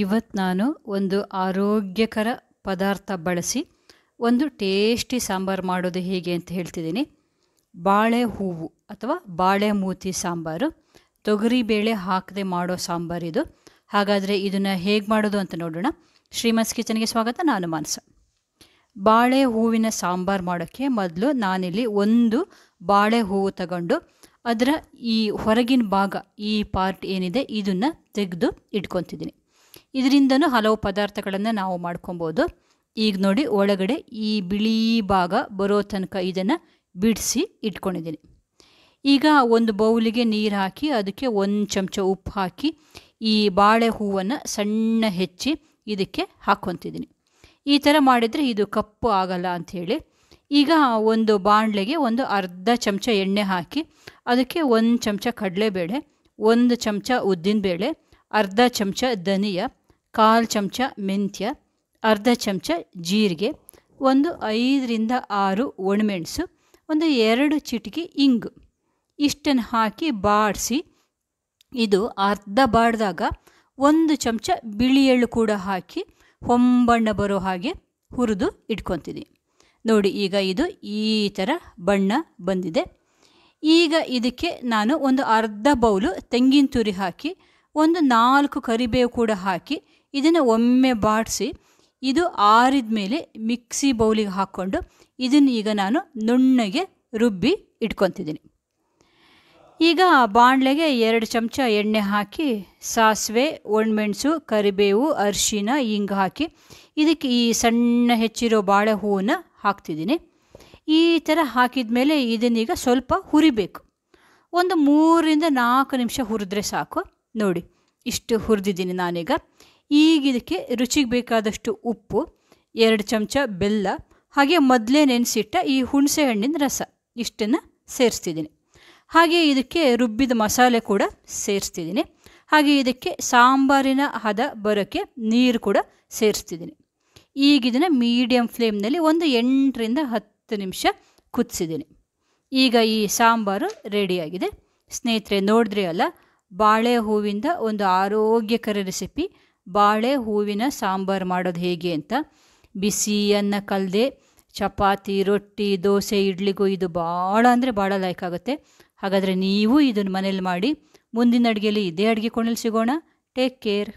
ಇವತ್ತು ನಾನು ಒಂದು ಆರೋಗ್ಯಕರ ಪದಾರ್ಥ ಬಳಸಿ ಒಂದು ಟೇಸ್ಟಿ ಸಾಂಬಾರು ಮಾಡೋದು ಹೇಗೆ ಅಂತ ಹೇಳ್ತಿದ್ದೀನಿ ಬಾಳೆ ಹೂವು ಅಥವಾ ಬಾಳೆ ಮೂತಿ ಸಾಂಬಾರು ತೊಗರಿಬೇಳೆ ಹಾಕದೆ ಮಾಡೋ ಸಾಂಬಾರು ಇದು ಹಾಗಾದರೆ ಇದನ್ನು ಹೇಗೆ ಮಾಡೋದು ಅಂತ ನೋಡೋಣ ಶ್ರೀಮಸ್ ಕಿಚನ್ಗೆ ಸ್ವಾಗತ ನಾನು ಮಾನಸ ಬಾಳೆ ಹೂವಿನ ಸಾಂಬಾರು ಮಾಡೋಕ್ಕೆ ಮೊದಲು ನಾನಿಲ್ಲಿ ಒಂದು ಬಾಳೆ ಹೂವು ತಗೊಂಡು ಅದರ ಈ ಹೊರಗಿನ ಭಾಗ ಈ ಪಾರ್ಟ್ ಏನಿದೆ ಇದನ್ನು ತೆಗೆದು ಇಟ್ಕೊತಿದ್ದೀನಿ ಇದರಿಂದನೂ ಹಲವು ಪದಾರ್ಥಗಳನ್ನು ನಾವು ಮಾಡ್ಕೊಬೋದು ಈಗ ನೋಡಿ ಒಳಗಡೆ ಈ ಬಿಳಿ ಭಾಗ ಬರೋ ತನಕ ಇದನ್ನು ಬಿಡಿಸಿ ಇಟ್ಕೊಂಡಿದ್ದೀನಿ ಈಗ ಒಂದು ಬೌಲಿಗೆ ನೀರು ಹಾಕಿ ಅದಕ್ಕೆ ಒಂದು ಚಮಚ ಉಪ್ಪು ಹಾಕಿ ಈ ಬಾಳೆ ಹೂವನ್ನು ಸಣ್ಣ ಹೆಚ್ಚಿ ಇದಕ್ಕೆ ಹಾಕ್ಕೊತಿದ್ದೀನಿ ಈ ಥರ ಮಾಡಿದರೆ ಇದು ಕಪ್ಪು ಆಗಲ್ಲ ಅಂಥೇಳಿ ಈಗ ಒಂದು ಬಾಣಲೆಗೆ ಒಂದು ಅರ್ಧ ಚಮಚ ಎಣ್ಣೆ ಹಾಕಿ ಅದಕ್ಕೆ ಒಂದು ಚಮಚ ಕಡಲೆಬೇಳೆ ಒಂದು ಚಮಚ ಉದ್ದಿನಬೇಳೆ ಅರ್ಧ ಚಮಚ ಧನಿಯಾ ಕಾಲು ಚಮಚ ಮೆಂತ್ಯ ಅರ್ಧ ಚಮಚ ಜೀರಿಗೆ ಒಂದು ಐದರಿಂದ ಆರು ಒಣಮೆಣಸು ಒಂದು ಎರಡು ಚಿಟಿಕೆ ಇಂಗು ಇಷ್ಟನ್ನು ಹಾಕಿ ಬಾಡಿಸಿ ಇದು ಅರ್ಧ ಬಾಡಿದಾಗ ಒಂದು ಚಮಚ ಬಿಳಿ ಎಳ್ಳು ಕೂಡ ಹಾಕಿ ಹೊಂಬಣ್ಣ ಬರೋ ಹಾಗೆ ಹುರಿದು ಇಟ್ಕೊತೀನಿ ನೋಡಿ ಈಗ ಇದು ಈ ಥರ ಬಣ್ಣ ಬಂದಿದೆ ಈಗ ಇದಕ್ಕೆ ನಾನು ಒಂದು ಅರ್ಧ ಬೌಲು ತೆಂಗಿನ ತುರಿ ಹಾಕಿ ಒಂದು ನಾಲ್ಕು ಕರಿಬೇವು ಕೂಡ ಹಾಕಿ ಇದನ್ನು ಒಮ್ಮೆ ಬಾಡಿಸಿ ಇದು ಆರಿದ ಮೇಲೆ ಮಿಕ್ಸಿ ಬೌಲಿಗೆ ಹಾಕ್ಕೊಂಡು ಇದನ್ನು ಈಗ ನಾನು ನುಣ್ಣಗೆ ರುಬ್ಬಿ ಇಟ್ಕೊತಿದ್ದೀನಿ ಈಗ ಬಾಣಲೆಗೆ ಎರಡು ಚಮಚ ಎಣ್ಣೆ ಹಾಕಿ ಸಾಸಿವೆ ಒಣಮೆಣಸು ಕರಿಬೇವು ಅರಿಶಿನ ಹಿಂಗೆ ಹಾಕಿ ಇದಕ್ಕೆ ಈ ಸಣ್ಣ ಹೆಚ್ಚಿರೋ ಬಾಳೆ ಹೂವನ್ನು ಹಾಕ್ತಿದ್ದೀನಿ ಈ ಥರ ಹಾಕಿದ ಮೇಲೆ ಇದನ್ನೀಗ ಸ್ವಲ್ಪ ಹುರಿಬೇಕು ಒಂದು ಮೂರರಿಂದ ನಾಲ್ಕು ನಿಮಿಷ ಹುರಿದ್ರೆ ಸಾಕು ನೋಡಿ ಇಷ್ಟು ಹುರಿದಿದ್ದೀನಿ ನಾನೀಗ ಈಗ ಇದಕ್ಕೆ ರುಚಿಗೆ ಬೇಕಾದಷ್ಟು ಉಪ್ಪು ಎರಡು ಚಮಚ ಬೆಲ್ಲ ಹಾಗೆ ಮೊದಲೇ ನೆನೆಸಿಟ್ಟ ಈ ಹುಣಸೆ ಹಣ್ಣಿನ ರಸ ಇಷ್ಟನ್ನು ಸೇರಿಸ್ತಿದ್ದೀನಿ ಹಾಗೆ ಇದಕ್ಕೆ ರುಬ್ಬಿದ ಮಸಾಲೆ ಕೂಡ ಸೇರಿಸ್ತಿದ್ದೀನಿ ಹಾಗೆ ಇದಕ್ಕೆ ಸಾಂಬಾರಿನ ಹದ ಬರೋಕ್ಕೆ ನೀರು ಕೂಡ ಸೇರಿಸ್ತಿದ್ದೀನಿ ಈಗ ಮೀಡಿಯಂ ಫ್ಲೇಮ್ನಲ್ಲಿ ಒಂದು ಎಂಟರಿಂದ ಹತ್ತು ನಿಮಿಷ ಕುದಿಸಿದ್ದೀನಿ ಈಗ ಈ ಸಾಂಬಾರು ರೆಡಿಯಾಗಿದೆ ಸ್ನೇಹಿತರೆ ನೋಡಿದ್ರೆ ಅಲ್ಲ ಬಾಳೆ ಹೂವಿಂದ ಒಂದು ಆರೋಗ್ಯಕರ ರೆಸಿಪಿ ಬಾಳೆ ಹೂವಿನ ಸಾಂಬಾರು ಮಾಡೋದು ಹೇಗೆ ಅಂತ ಬಿಸಿಯನ್ನು ಕಲ್ದೆ ಚಪಾತಿ ರೊಟ್ಟಿ ದೋಸೆ ಇಡ್ಲಿಗೂ ಇದು ಭಾಳ ಅಂದರೆ ಭಾಳ ಲೈಕ್ ಆಗುತ್ತೆ ಹಾಗಾದರೆ ನೀವು ಇದನ್ನು ಮನೇಲಿ ಮಾಡಿ ಮುಂದಿನ ಅಡುಗೆಯಲ್ಲಿ ಇದೇ ಅಡುಗೆ ಕೋಣೆಯಲ್ಲಿ ಸಿಗೋಣ ಟೇಕ್ ಕೇರ್